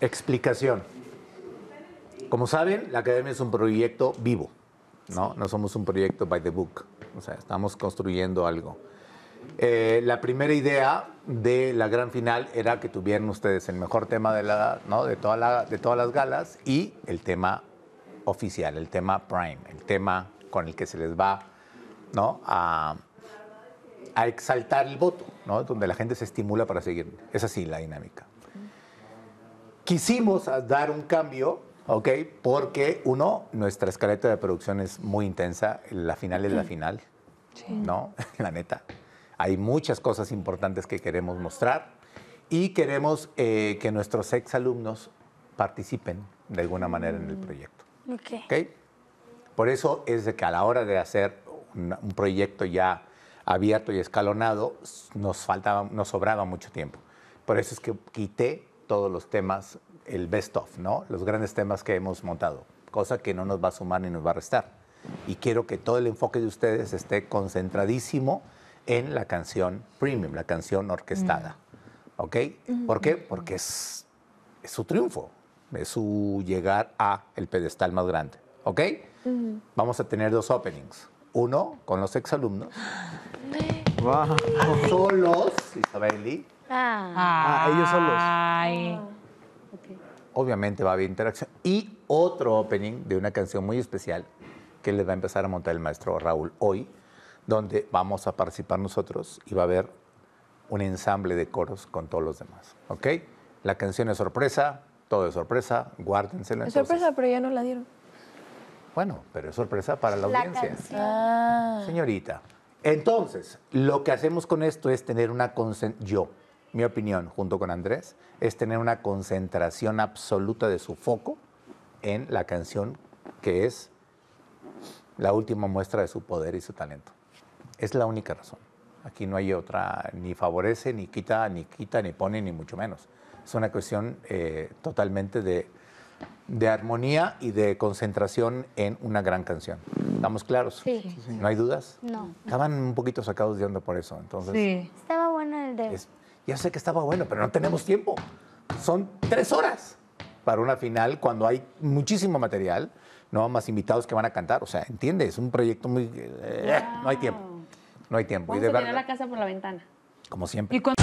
Explicación. Como saben, la academia es un proyecto vivo, ¿no? No somos un proyecto by the book, o sea, estamos construyendo algo. Eh, la primera idea de la gran final era que tuvieran ustedes el mejor tema de, la, ¿no? de, toda la, de todas las galas y el tema oficial, el tema prime, el tema con el que se les va ¿no? a, a exaltar el voto, ¿no? donde la gente se estimula para seguir. Es así la dinámica quisimos dar un cambio, ¿ok? Porque uno, nuestra escaleta de producción es muy intensa, la final es la final, ¿no? La neta. Hay muchas cosas importantes que queremos mostrar y queremos eh, que nuestros ex alumnos participen de alguna manera en el mm. proyecto. ¿OK? Por eso es de que a la hora de hacer un, un proyecto ya abierto y escalonado, nos, faltaba, nos sobraba mucho tiempo. Por eso es que quité todos los temas, el best of, ¿no? Los grandes temas que hemos montado, cosa que no nos va a sumar ni nos va a restar. Y quiero que todo el enfoque de ustedes esté concentradísimo en la canción premium, la canción orquestada. Mm. ¿Ok? ¿Por qué? Porque es, es su triunfo, es su llegar a el pedestal más grande. ¿Ok? Vamos a tener dos openings. Uno con los exalumnos Wow. Solos, ah. Ah, ah. ellos solos. Oh, Obviamente va a haber interacción. Y otro opening de una canción muy especial que les va a empezar a montar el maestro Raúl hoy, donde vamos a participar nosotros y va a haber un ensamble de coros con todos los demás. ¿Ok? La canción es sorpresa, todo es sorpresa, guárdensela. Es sorpresa, pero ya no la dieron. Bueno, pero es sorpresa para la, audiencia. Ah. Señorita, entonces, lo que hacemos con esto es tener una yo, mi opinión, junto con Andrés, es tener una concentración absoluta de su foco en la canción que es la última muestra de su poder y su talento. Es la única razón. Aquí no hay otra, ni favorece, ni quita, ni quita, ni pone, ni mucho menos. Es una cuestión eh, totalmente de, de armonía y de concentración en una gran canción. ¿Estamos claros? ¿No hay dudas? No. Estaban un poquito sacados de onda por eso, entonces. Estaba bueno el de. ya sé que estaba bueno, pero no tenemos tiempo. Son tres horas para una final cuando hay muchísimo material, no más invitados que van a cantar. O sea, entiendes, es un proyecto muy. Eh, no hay tiempo. No hay tiempo. y de a la casa por la ventana. Como siempre. Y cuando...